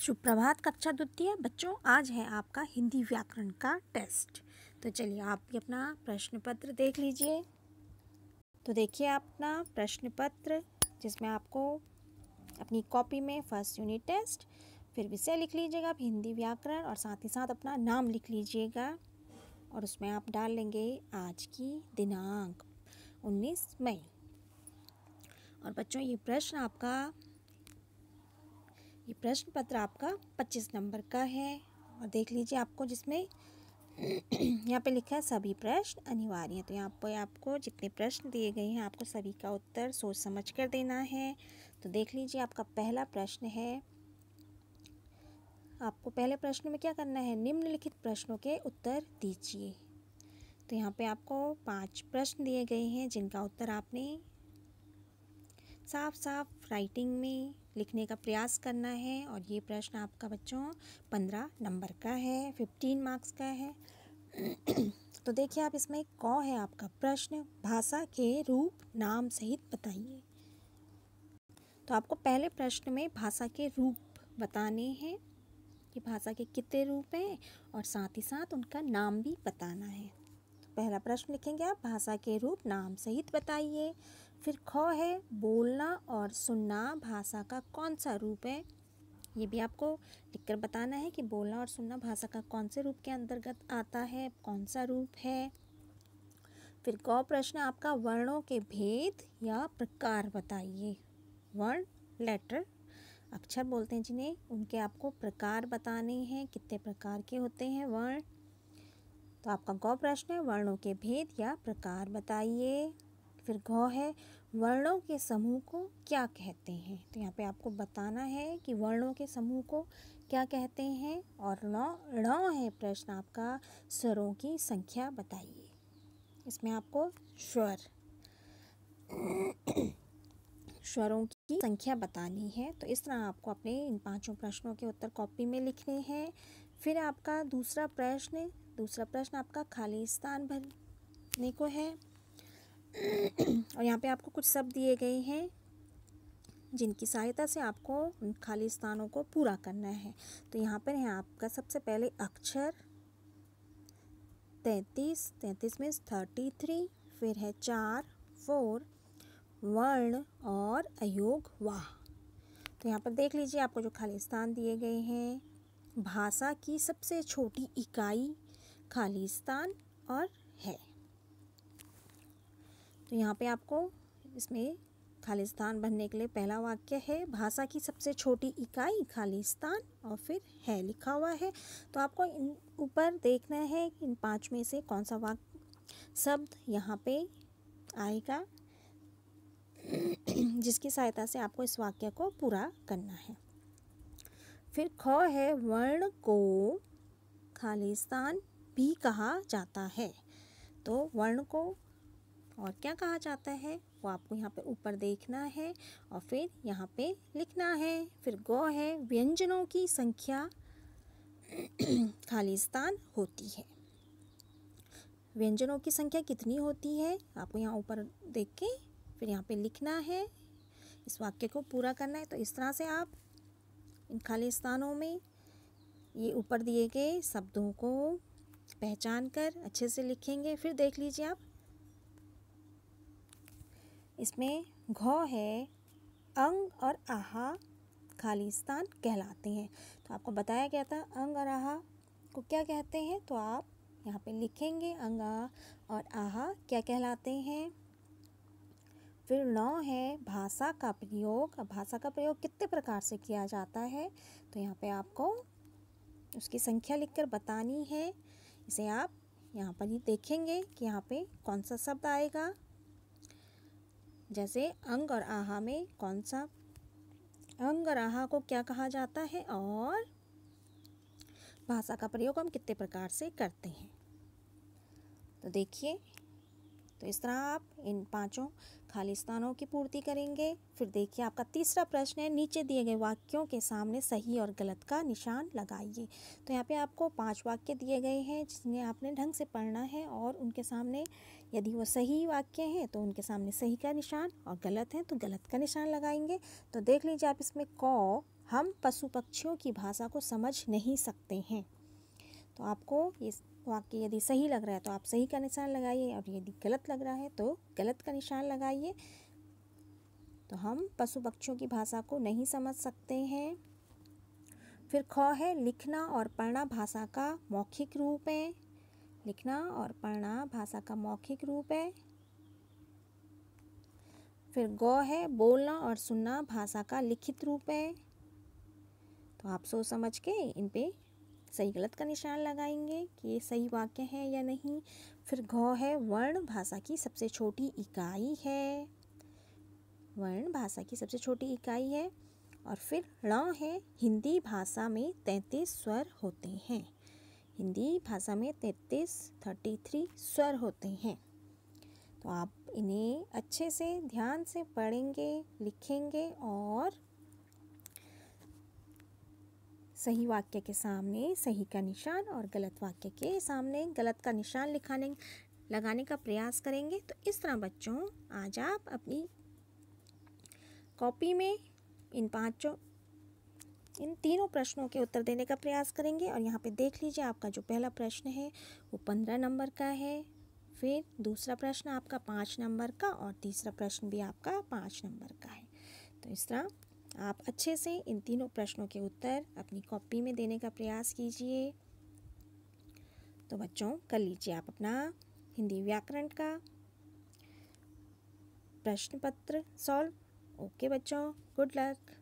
सुप्रभात कक्षा द्वितीय बच्चों आज है आपका हिंदी व्याकरण का टेस्ट तो चलिए आप भी अपना प्रश्न पत्र देख लीजिए तो देखिए अपना प्रश्न पत्र जिसमें आपको अपनी कॉपी में फर्स्ट यूनिट टेस्ट फिर विषय लिख लीजिएगा आप हिंदी व्याकरण और साथ ही साथ अपना नाम लिख लीजिएगा और उसमें आप डाल लेंगे आज की दिनांक उन्नीस मई और बच्चों ये प्रश्न आपका ये प्रश्न पत्र आपका पच्चीस नंबर का है और देख लीजिए आपको जिसमें यहाँ पे लिखा है सभी प्रश्न अनिवार्य हैं तो यहाँ पर आपको जितने प्रश्न दिए गए हैं आपको सभी का उत्तर सोच समझ कर देना है तो देख लीजिए आपका पहला प्रश्न है आपको पहले प्रश्न में क्या करना है निम्नलिखित प्रश्नों के उत्तर दीजिए तो यहाँ पे आपको पांच प्रश्न दिए गए हैं जिनका उत्तर आपने साफ साफ राइटिंग में लिखने का प्रयास करना है और ये प्रश्न आपका बच्चों पंद्रह नंबर का है फिफ्टीन मार्क्स का है तो देखिए आप इसमें क है आपका प्रश्न भाषा के रूप नाम सहित बताइए तो आपको पहले प्रश्न में भाषा के रूप बताने हैं कि भाषा के कितने रूप हैं और साथ ही साथ उनका नाम भी बताना है पहला प्रश्न लिखेंगे आप भाषा के रूप नाम सहित बताइए फिर ख है बोलना और सुनना भाषा का कौन सा रूप है ये भी आपको लिखकर बताना है कि बोलना और सुनना भाषा का कौन से रूप के अंतर्गत आता है कौन सा रूप है फिर गौ प्रश्न आपका वर्णों के भेद या प्रकार बताइए वर्ण लेटर अक्षर बोलते हैं जिन्हें उनके आपको प्रकार बताने हैं कितने प्रकार के होते हैं वर्ण तो आपका गौ प्रश्न है वर्णों के भेद या प्रकार बताइए फिर गौ है वर्णों के समूह को क्या कहते हैं तो यहाँ पे आपको बताना है कि वर्णों के समूह को क्या कहते हैं और नौ ण है प्रश्न आपका स्वरों की संख्या बताइए इसमें आपको स्वर स्वरों की संख्या बतानी है तो इस तरह आपको अपने इन पांचों प्रश्नों के उत्तर कॉपी में लिखने हैं फिर आपका दूसरा प्रश्न दूसरा प्रश्न आपका खाली स्थान भरने को है और यहाँ पे आपको कुछ शब्द दिए गए हैं जिनकी सहायता से आपको उन खाली स्थानों को पूरा करना है तो यहाँ पर है आपका सबसे पहले अक्षर तैंतीस तैंतीस में थर्टी थ्री फिर है चार फोर वर्ण और अयोग वाह तो यहाँ पर देख लीजिए आपको जो खाली स्थान दिए गए हैं भाषा की सबसे छोटी इकाई खालिस्तान और है तो यहाँ पे आपको इसमें खालिस्तान बनने के लिए पहला वाक्य है भाषा की सबसे छोटी इकाई खालिस्तान और फिर है लिखा हुआ है तो आपको इन ऊपर देखना है कि इन पाँच में से कौन सा वाक्य शब्द यहाँ पे आएगा जिसकी सहायता से आपको इस वाक्य को पूरा करना है फिर ख है वर्ण को खालिस्तान भी कहा जाता है तो वर्ण को और क्या कहा जाता है वो आपको यहाँ पर ऊपर देखना है और फिर यहाँ पे लिखना है फिर गौ है व्यंजनों की संख्या खालिस्तान होती है व्यंजनों की संख्या कितनी होती है आपको यहाँ ऊपर देख के फिर यहाँ पे लिखना है इस वाक्य को पूरा करना है तो इस तरह से आप इन खालिस्तानों में ये ऊपर दिए गए शब्दों को पहचान कर अच्छे से लिखेंगे फिर देख लीजिए आप इसमें घ है अंग और आहा खालिस्तान कहलाते हैं तो आपको बताया गया था अंग और आहा को क्या कहते हैं तो आप यहाँ पे लिखेंगे आ और आहा क्या कहलाते हैं फिर नौ है भाषा का प्रयोग भाषा का प्रयोग कितने प्रकार से किया जाता है तो यहाँ पे आपको उसकी संख्या लिखकर बतानी है इसे आप यहाँ पर ही देखेंगे कि यहाँ पे कौन सा शब्द आएगा जैसे अंग और आहा में कौन सा अंग और आहा को क्या कहा जाता है और भाषा का प्रयोग हम कितने प्रकार से करते हैं तो देखिए तो इस तरह आप इन पांचों खाली स्थानों की पूर्ति करेंगे फिर देखिए आपका तीसरा प्रश्न है नीचे दिए गए वाक्यों के सामने सही और गलत का निशान लगाइए तो यहाँ पे आपको पांच वाक्य दिए गए हैं जिन्हें आपने ढंग से पढ़ना है और उनके सामने यदि वो सही वाक्य हैं तो उनके सामने सही का निशान और गलत हैं तो गलत का निशान लगाएंगे तो देख लीजिए आप इसमें कौ हम पशु पक्षियों की भाषा को समझ नहीं सकते हैं तो आपको इस वाक्य यदि सही लग रहा है तो आप सही का निशान लगाइए और यदि गलत लग रहा है तो गलत का निशान लगाइए तो हम पशु पक्षियों की भाषा को नहीं समझ सकते हैं फिर ख है लिखना और पढ़ना भाषा का मौखिक रूप है लिखना और पढ़ना भाषा का मौखिक रूप है फिर ग है बोलना और सुनना भाषा का लिखित रूप है तो आप सोच समझ के इन पे सही गलत का निशान लगाएंगे कि ये सही वाक्य है या नहीं फिर घ है वर्ण भाषा की सबसे छोटी इकाई है वर्ण भाषा की सबसे छोटी इकाई है और फिर ण है हिंदी भाषा में तैंतीस स्वर होते हैं हिंदी भाषा में तैंतीस थर्टी थ्री स्वर होते हैं तो आप इन्हें अच्छे से ध्यान से पढ़ेंगे लिखेंगे और सही वाक्य के सामने सही का निशान और गलत वाक्य के सामने गलत का निशान लिखाने लगाने का प्रयास करेंगे तो इस तरह बच्चों आज आप अपनी कॉपी में इन पांचों इन तीनों प्रश्नों के उत्तर देने का प्रयास करेंगे और यहाँ पे देख लीजिए आपका जो पहला प्रश्न है वो पंद्रह नंबर का है फिर दूसरा प्रश्न आपका पाँच नंबर का और तीसरा प्रश्न भी आपका पाँच नंबर का है तो इस तरह आप अच्छे से इन तीनों प्रश्नों के उत्तर अपनी कॉपी में देने का प्रयास कीजिए तो बच्चों कर लीजिए आप अपना हिंदी व्याकरण का प्रश्न पत्र सॉल्व ओके बच्चों गुड लक